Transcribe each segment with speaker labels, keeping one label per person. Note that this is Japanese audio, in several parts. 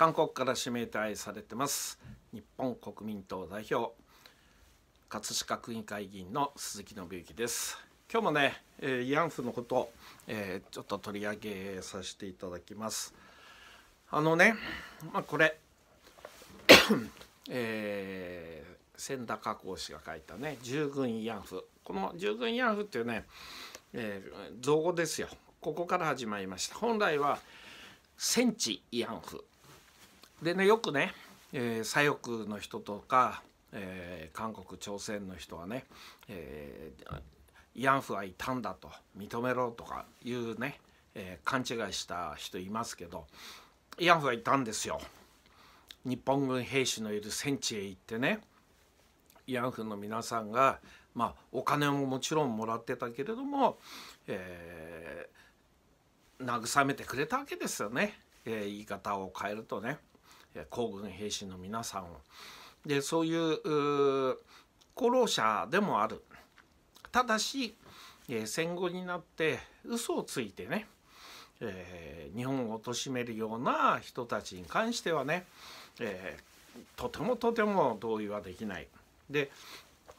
Speaker 1: 韓国から指名手配されてます日本国民党代表葛飾区議会議員の鈴木信之です今日もね、えー、慰安婦のこと、えー、ちょっと取り上げさせていただきますあのね、まあ、これ えー、千田加工氏が書いたね「従軍慰安婦」この「従軍慰安婦」っていうね、えー、造語ですよここから始まりました本来は戦地慰安婦でねよくね、えー、左翼の人とか、えー、韓国朝鮮の人はね、えー、慰安婦はいたんだと認めろとかいうね、えー、勘違いした人いますけど慰安婦はいたんですよ。日本軍兵士のいる戦地へ行ってね慰安婦の皆さんが、まあ、お金ももちろんもらってたけれども、えー、慰めてくれたわけですよね、えー、言い方を変えるとね。皇軍兵士の皆さんをでそういう功労者でもあるただし戦後になって嘘をついてね、えー、日本を貶めるような人たちに関してはね、えー、とてもとても同意はできない。で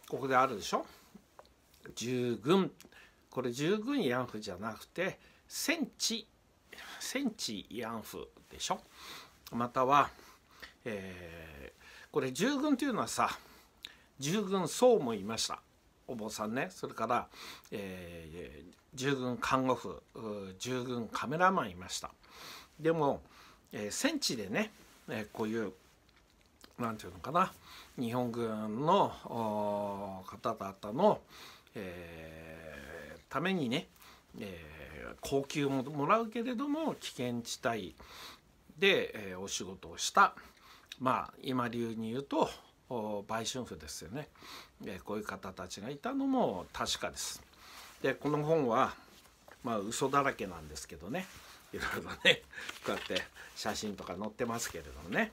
Speaker 1: ここであるでしょ従軍これ従軍慰安婦じゃなくて戦地戦地慰安婦でしょまたは、えー、これ従軍というのはさ従軍僧もいましたお坊さんねそれから、えー、従軍看護婦従軍カメラマンいましたでも、えー、戦地でね、えこういう何て言うのかな日本軍の方々の、えー、ためにね、えー、高級ももらうけれども危険地帯、で、えー、お仕事をしたまあ今流に言うと売春婦ですよね、えー、こういう方たちがいたのも確かです。でこの本はまあ嘘だらけなんですけどねいろいろねこうやって写真とか載ってますけれどもね、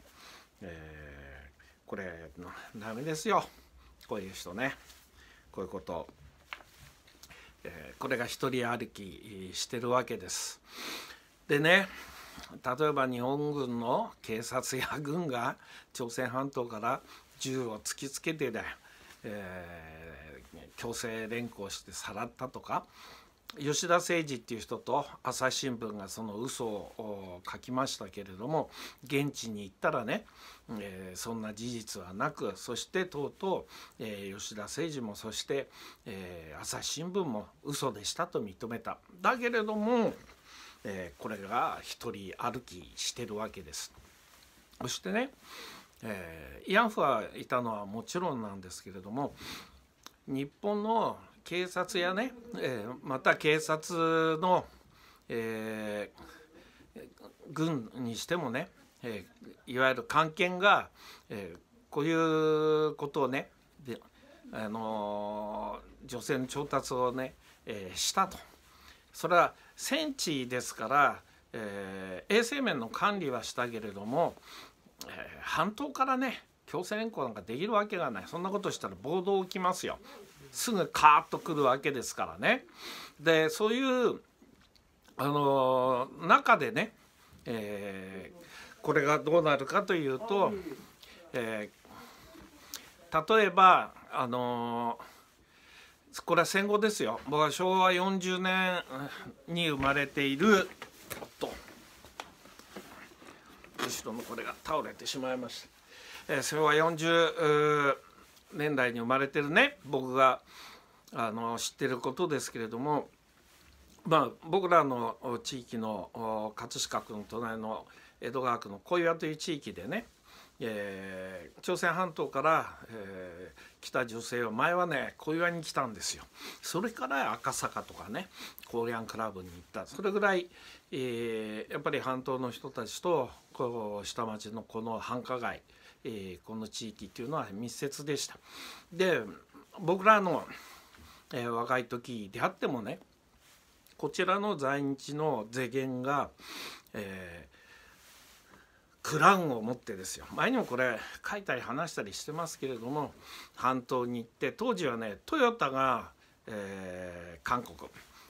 Speaker 1: えー、これダメですよこういう人ねこういうこと、えー、これが一人歩きしてるわけです。でね例えば日本軍の警察や軍が朝鮮半島から銃を突きつけてで、えー、強制連行してさらったとか吉田誠二っていう人と朝日新聞がその嘘を書きましたけれども現地に行ったらね、えー、そんな事実はなくそしてとうとう、えー、吉田誠二もそして、えー、朝日新聞も嘘でしたと認めた。だけれどもえー、これが一人歩きしてるわけです。そしてね、えー、慰安婦はいたのはもちろんなんですけれども日本の警察やね、えー、また警察の、えー、軍にしてもね、えー、いわゆる官憲が、えー、こういうことをねで、あのー、女性の調達をね、えー、したと。それは戦地ですから、えー、衛生面の管理はしたけれども、えー、半島からね強制連行なんかできるわけがないそんなことしたら暴動起きますよすぐカーッと来るわけですからねでそういうあのー、中でね、えー、これがどうなるかというと、えー、例えばあのーこれは戦後ですよ僕は昭和40年に生まれているおっと後ろのこれが倒れてしまいました、えー、昭和40年代に生まれてるね僕があの知ってることですけれどもまあ僕らの地域の葛飾区の隣の江戸川区の小岩という地域でねえー、朝鮮半島から、えー、来た女性は前はね小岩に来たんですよそれから赤坂とかねコーリアンクラブに行ったそれぐらい、えー、やっぱり半島の人たちとこう下町のこの繁華街、えこの地域っていうのは密接でしたで僕らの、え若い時であってもねこちらの在日の税源が、えクランを持ってですよ前にもこれ書いたり話したりしてますけれども半島に行って当時はねトヨタが、えー、韓国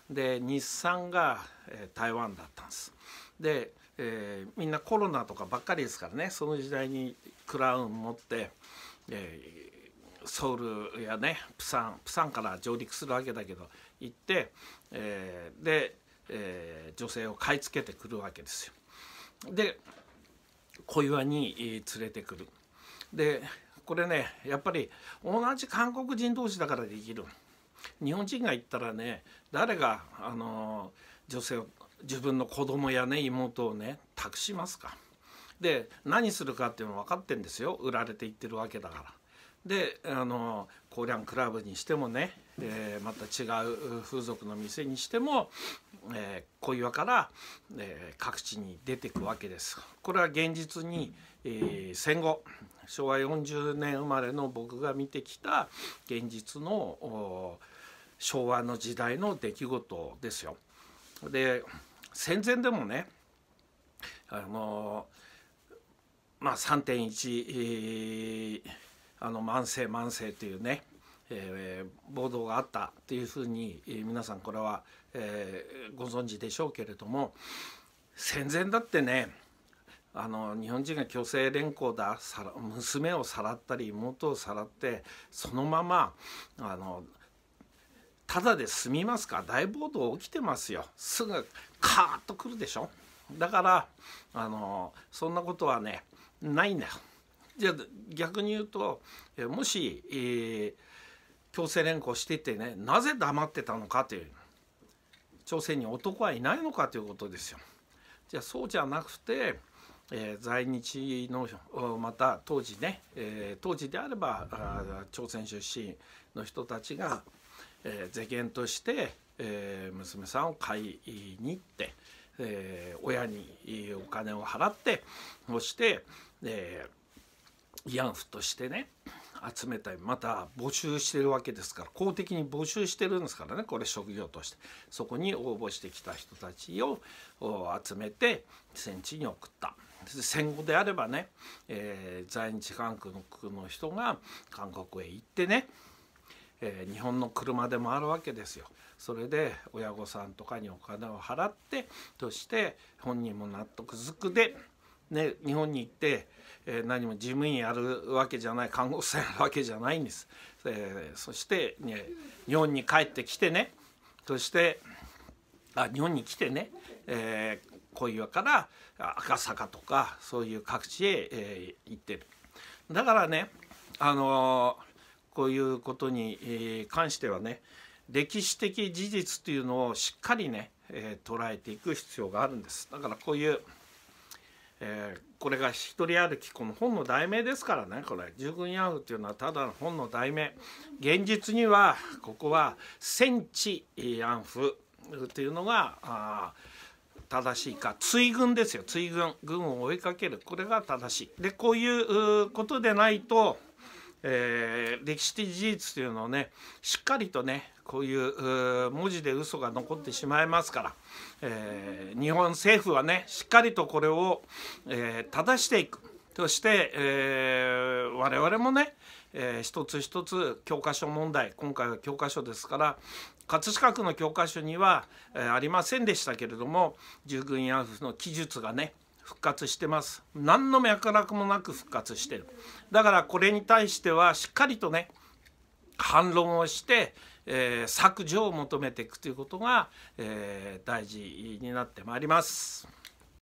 Speaker 1: で日産が、えー、台湾だったんです。で、えー、みんなコロナとかばっかりですからねその時代にクラウン持って、えソウルやねプサンプサンから上陸するわけだけど行って、えで、え女性を買い付けてくるわけですよ。で小岩に連れてくるでこれねやっぱり同じ韓国人同士だからできる日本人が行ったらね誰があの女性を自分の子供やね妹をね託しますかで何するかっていうの分かってんですよ売られていってるわけだから。であのコーリャンクラブにしてもね、えー、また違う風俗の店にしても、えー、小岩から、えー、各地に出てくわけです。これは現実に、えー、戦後昭和40年生まれの僕が見てきた現実の昭和の時代の出来事ですよ。で戦前でもねあのまあ3.1、えーあの慢性慢性というね、えー、暴動があったというふうに、え皆さんこれは、えー、ご存知でしょうけれども戦前だってねあの日本人が強制連行ださら娘をさらったり妹をさらってそのままあのただで済みますか大暴動起きてますよすぐカーッとくるでしょだからあのそんなことはねないんだよじゃあ逆に言うともし、えー、強制連行しててねなぜ黙ってたのかという朝鮮に男はいないのかということですよ。じゃあそうじゃなくて、えー、在日のまた当時ね、えー、当時であれば朝鮮出身の人たちが、えー、世間として、えー、娘さんを買いに行って、えー、親にお金を払ってそして、えー慰安婦としてね集めたりまた募集してるわけですから公的に募集してるんですからねこれ職業としてそこに応募してきた人たちを集めて戦地に送った戦後であればね、えー、在日韓国の人が韓国へ行ってね、えー、日本の車で回るわけですよそれで親御さんとかにお金を払ってそして本人も納得づくでね、日本に行って、えー、何も事務員やるわけじゃない看護師さんやるわけじゃないんです、えー、そして、ね、日本に帰ってきてねそしてあ日本に来てね、えー、小岩から赤坂とかそういう各地へ、えー、行ってるだからね、あのー、こういうことに関してはね歴史的事実というのをしっかりね、え捉えていく必要があるんですだからこういうえー、これが「一人歩き」この本の題名ですからねこれ「従軍ヤフー」っていうのはただの本の題名現実にはここは「戦地ヤンフ」っていうのがあ正しいか追軍ですよ追軍軍を追いかけるこれが正しいでこういうことでないとえー、歴史的事実というのをねしっかりとねこういう文字で嘘が残ってしまいますから、えー、日本政府はねしっかりとこれを、えー、正していくそして、えー、我々もね、えー、一つ一つ教科書問題今回は教科書ですから葛飾区の教科書には、えー、ありませんでしたけれども従軍慰安婦の記述がね復活してます何の脈絡もなく復活してるだからこれに対してはしっかりとね反論をして、えー、削除を求めていくということが、えー、大事になってまいります。